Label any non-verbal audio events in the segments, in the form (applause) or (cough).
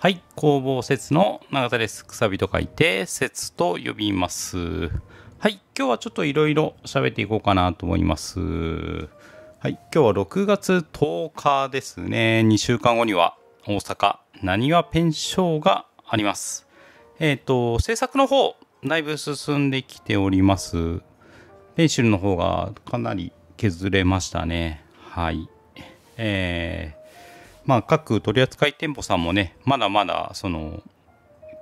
はい、工房説の永田です。くさびと書いて、説と呼びます。はい、今日はちょっといろいろ喋っていこうかなと思います。はい、今日は6月10日ですね。2週間後には大阪、なにわペンショーがあります。えっ、ー、と、制作の方、だいぶ進んできております。ペンシルの方がかなり削れましたね。はい。えーまあ、各取扱店舗さんもね、まだまだその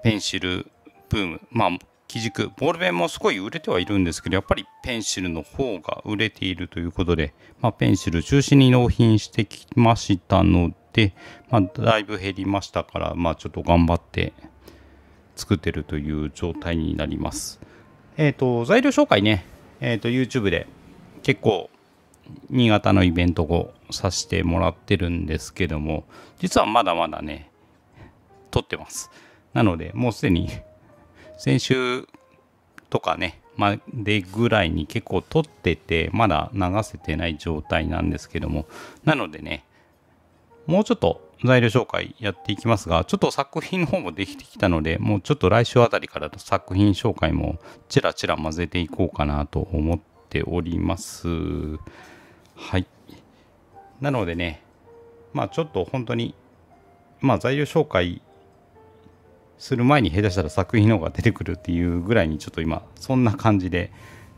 ペンシルブーム、まあ、基軸、ボールペンもすごい売れてはいるんですけど、やっぱりペンシルの方が売れているということで、まあ、ペンシル中心に納品してきましたので、まあ、だいぶ減りましたから、まあ、ちょっと頑張って作ってるという状態になります。えっ、ー、と、材料紹介ね、えっ、ー、と、YouTube で結構新潟のイベントをさせてもらってるんですけども、実はまだまだね、撮ってます。なので、もうすでに先週とかね、までぐらいに結構撮ってて、まだ流せてない状態なんですけども、なのでね、もうちょっと材料紹介やっていきますが、ちょっと作品の方もできてきたので、もうちょっと来週あたりから作品紹介もちらちら混ぜていこうかなと思っております。はい。なのでね、まあちょっと本当に、まあ材料紹介する前に下手したら作品の方が出てくるっていうぐらいにちょっと今そんな感じで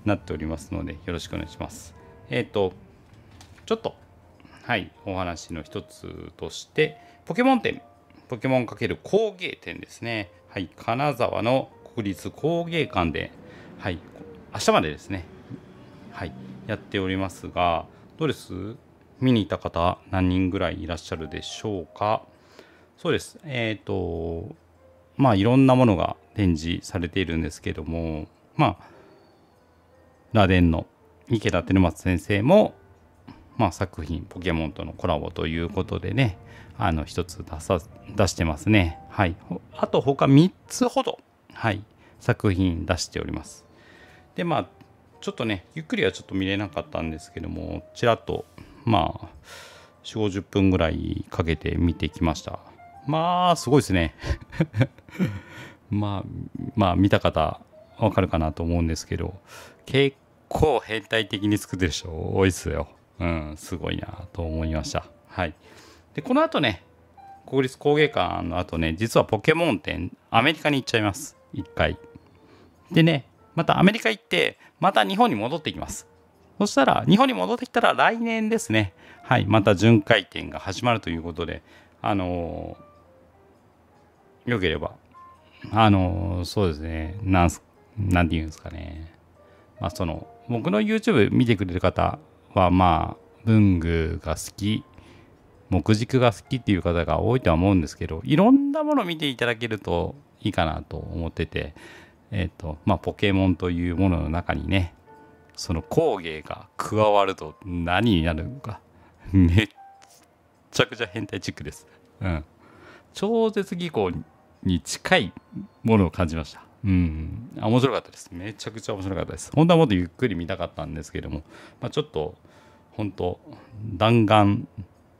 なっておりますのでよろしくお願いします。えっ、ー、と、ちょっと、はい、お話の一つとして、ポケモン展、ポケモン×工芸展ですね。はい、金沢の国立工芸館で、はい、明日までですね、はい、やっておりますが、どうです見に行った方何人ぐらいいらっしゃるでしょうかそうです。えっ、ー、と、まあいろんなものが展示されているんですけども、まあ、螺鈿の池田照松先生も、まあ、作品ポケモンとのコラボということでね、あの一つ出さ、出してますね。はい。あと他3つほど、はい、作品出しております。で、まあ、ちょっとね、ゆっくりはちょっと見れなかったんですけども、ちらっと、まあ、4、50分ぐらいかけて見てきました。まあ、すごいですね。(laughs) まあ、まあ、見た方、わかるかなと思うんですけど、結構変態的に作ってる人多いっすよ。うん、すごいなと思いました。はい。で、この後ね、国立工芸館の後ね、実はポケモン展、アメリカに行っちゃいます。一回。でね、またアメリカ行って、また日本に戻ってきます。そしたら、日本に戻ってきたら来年ですね。はい、また巡回展が始まるということで、あのー、よければ、あのー、そうですね、なんす、なんて言うんですかね。まあ、その、僕の YouTube 見てくれる方は、まあ、文具が好き、木軸が好きっていう方が多いとは思うんですけど、いろんなもの見ていただけるといいかなと思ってて、えーとまあ、ポケモンというものの中にねその工芸が加わると何になるのかめっちゃくちゃ変態チックです、うん、超絶技巧に近いものを感じましたうん、面白かったです。めちゃくちゃ面白かったです。本当はもっとゆっくり見たかったんですけども、まあ、ちょっと、本当弾丸、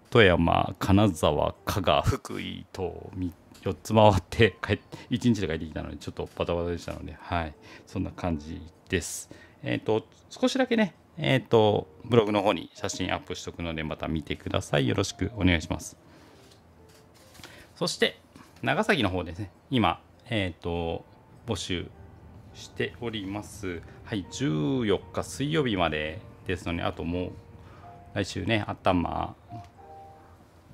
富山、金沢、加賀、福井とて4つ回って (laughs) 帰って1日で帰ってきたのでちょっとバタバタでしたので、はい、そんな感じです。えっ、ー、と少しだけね、えっ、ー、とブログの方に写真アップしておくのでまた見てください。よろしくお願いします。そして長崎の方ですね今、えっ、ー、と募集しております。はい、14日水曜日までですので、あともう来週ね、頭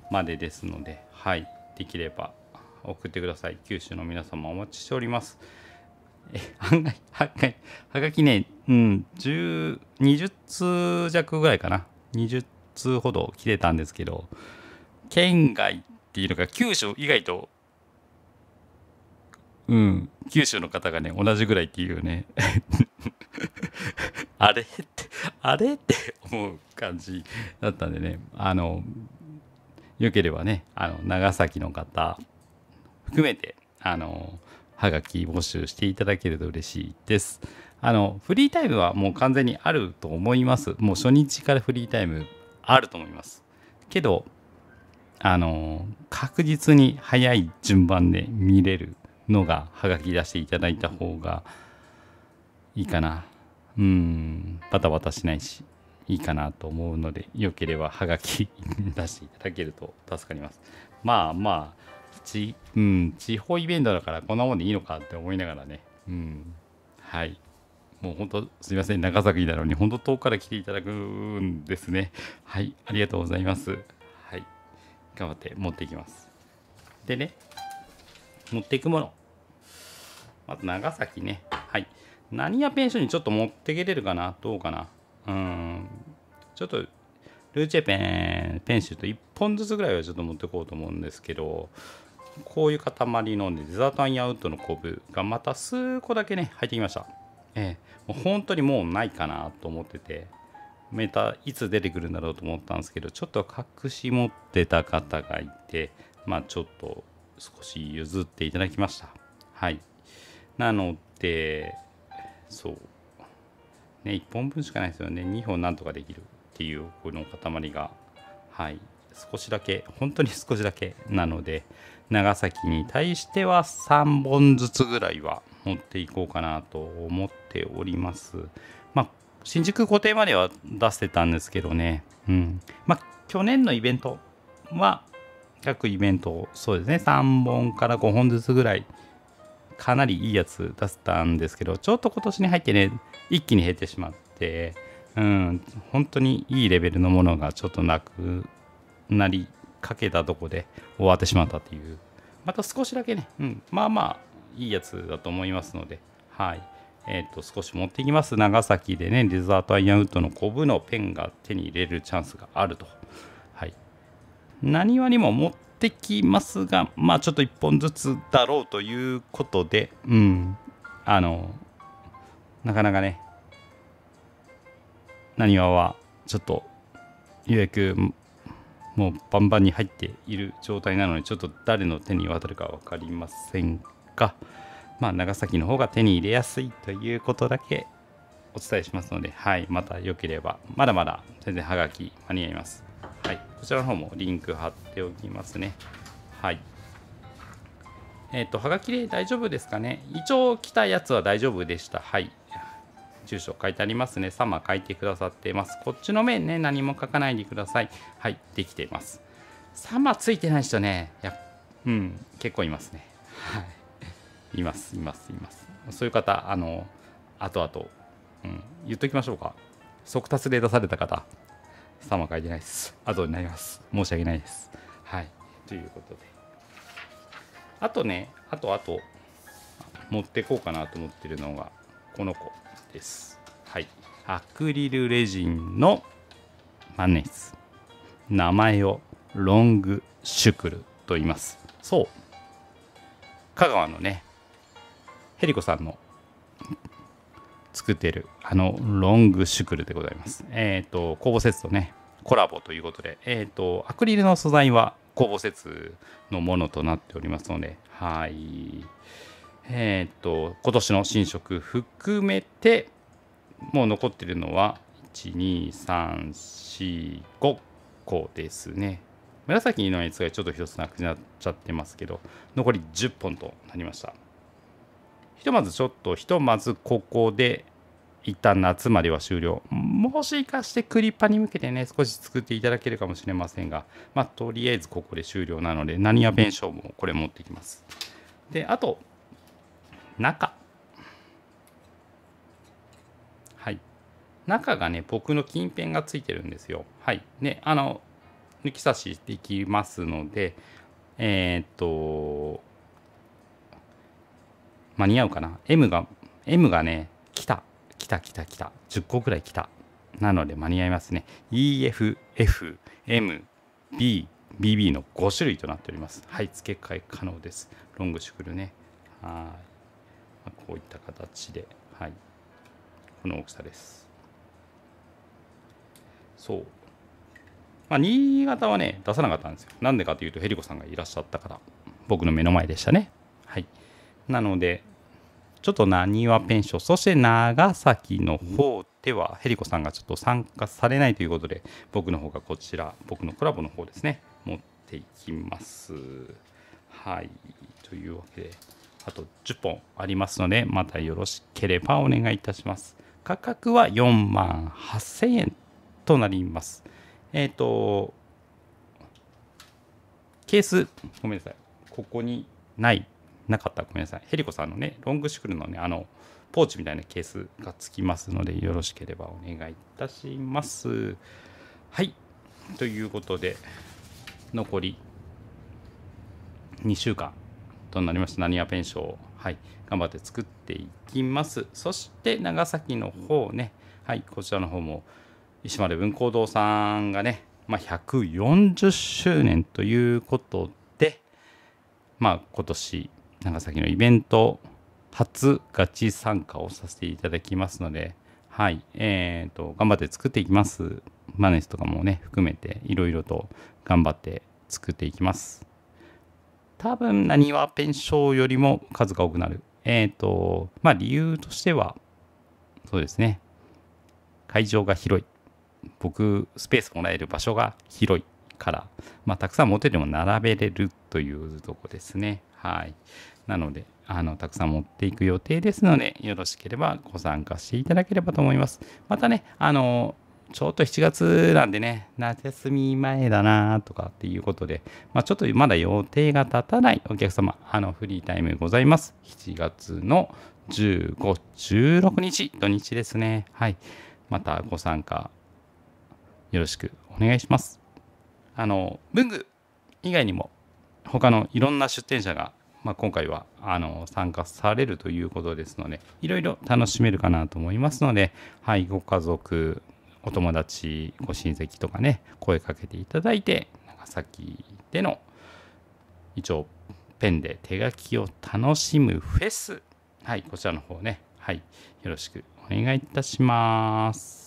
までですので、はい、できれば送ってください九州の皆様お待ちしておりますえ案外はがはがきねうん10 20通弱ぐらいかな20通ほど来てたんですけど県外っていうのが九州以外とうん九州の方がね同じぐらいっていうね (laughs) あれってあれって思う感じだったんでねあのよければねあの長崎の方含めて、あの、はがき募集していただけると嬉しいです。あの、フリータイムはもう完全にあると思います。もう初日からフリータイムあると思います。けど、あの、確実に早い順番で見れるのが、はがき出していただいた方がいいかな。うん、バタバタしないし、いいかなと思うので、よければはがき出していただけると助かります。まあまあ、ち、うん、地方イベントだからこんなもんでいいのかって思いながらね、うん、はい。もう本当すみません、長崎なのに本当遠くから来ていただくんですね。はい、ありがとうございます。はい、頑張って持っていきます。でね、持っていくもの。まず長崎ね。はい。何やペンションにちょっと持ってけれるかなどうかなうん。ちょっと、ルーチェペン、ペンシルと1本ずつぐらいはちょっと持ってこうと思うんですけど、こういう塊の、ね、デザートアイアウトの昆布がまた数個だけね入ってきました、えー、もう本当にもうないかなと思っててメーターいつ出てくるんだろうと思ったんですけどちょっと隠し持ってた方がいてまあちょっと少し譲っていただきましたはいなのでそうね1本分しかないですよね2本なんとかできるっていうこの塊がはい少しだけ本当に少しだけなので長崎に対しては3本ずつぐらいは持っていこうかなと思っております。まあ、新宿固定までは出してたんですけどね、うん。まあ、去年のイベントは、各イベント、そうですね、3本から5本ずつぐらい、かなりいいやつ出せたんですけど、ちょっと今年に入ってね、一気に減ってしまって、うん、本当にいいレベルのものがちょっとなくなりかけたとこで終わってしまったっていう、また少しだけね、うん、まあまあいいやつだと思いますので、はい。えっ、ー、と、少し持っていきます。長崎でね、デザートアイアンウッドのコブのペンが手に入れるチャンスがあると。はい。何はにも持ってきますが、まあちょっと1本ずつだろうということで、うん。あの、なかなかね、なにわはちょっと予約もうバンバンに入っている状態なのでちょっと誰の手に渡るか分かりませんが、まあ、長崎の方が手に入れやすいということだけお伝えしますので、はい、また良ければまだまだ全然はがき間に合います。はい、こちらの方もリンク貼っておきますね。はい。えっ、ー、と、はがきで大丈夫ですかね一応来たやつは大丈夫でした。はい。住所書いてありますね。様書いてくださってます。こっちの面ね、何も書かないでください。はい、できています。サ様ついてない人ね、やうん、結構いますね。はい。います、います、います。そういう方、あの、後々、うん、言っときましょうか。速達で出された方、様書いてないです。後になります。申し訳ないです。はい。ということで。あとね、あとあと、持ってこうかなと思ってるのが、この子。です。はい。アクリルレジンのマネス。名前をロングシュクルと言います。そう。香川のね、ヘリコさんの作ってるあのロングシュクルでございます。えっ、ー、と、公募説とね、コラボということで、えっ、ー、と、アクリルの素材は公母説のものとなっておりますので、はい。えっ、と、今年の新色含めて、もう残ってるのは、1、2、3、4、5個ですね。紫のやつがちょっと一つなくなっちゃってますけど、残り10本となりました。ひとまずちょっと、ひとまずここで、一旦夏までは終了。もしかしてクリッパに向けてね、少し作っていただけるかもしれませんが、まあ、とりあえずここで終了なので、何や弁償もこれ持ってきます。で、あと、中はい中がね僕の近辺がついてるんですよはいねあの抜き差しできますのでえー、っと間に合うかな M が M がね来た来た来た来た10個ぐらい来たなので間に合いますね EFFMBBB の5種類となっておりますはい付け替え可能ですロングシュクルねはいまあ、こういった形で、はい、この大きさです。そう。まあ、新潟はね、出さなかったんですよ。なんでかというと、ヘリコさんがいらっしゃったから、僕の目の前でしたね。はい。なので、ちょっとなにわペンション、そして長崎の方では、ヘリコさんがちょっと参加されないということで、僕の方がこちら、僕のコラボの方ですね、持っていきます。はい。というわけで。あと10本ありますので、またよろしければお願いいたします。価格は4万8000円となります。えっ、ー、と、ケース、ごめんなさい。ここにない、なかった。ごめんなさい。ヘリコさんのね、ロングシクルのね、あの、ポーチみたいなケースがつきますので、よろしければお願いいたします。はい。ということで、残り2週間ことになりました何やペンションはい頑張って作っていきますそして長崎の方ねはいこちらの方も石丸文工堂さんがね、まあ、140周年ということでまあ今年長崎のイベント初ガチ参加をさせていただきますのではいえーと、と頑張って作っていきますマネスとかもね含めていろいろと頑張って作っていきます多分何はペンションよりも数が多くなる。えっ、ー、と、まあ理由としては、そうですね。会場が広い。僕、スペースもらえる場所が広いから、まあたくさん持てるも並べれるというとこですね。はい。なので、あの、たくさん持っていく予定ですので、よろしければご参加していただければと思います。またね、あの、ちょっと7月なんでね、夏休み前だなとかっていうことで、まあ、ちょっとまだ予定が立たないお客様、あのフリータイムございます。7月の15、16日、土日ですね。はい。またご参加よろしくお願いします。あの、文具以外にも、他のいろんな出店者が、まあ、今回はあの参加されるということですので、いろいろ楽しめるかなと思いますので、はい、ご家族、お友達ご親戚とかね声かけていただいて長崎での一応ペンで手書きを楽しむフェスはいこちらの方ねはいよろしくお願いいたします。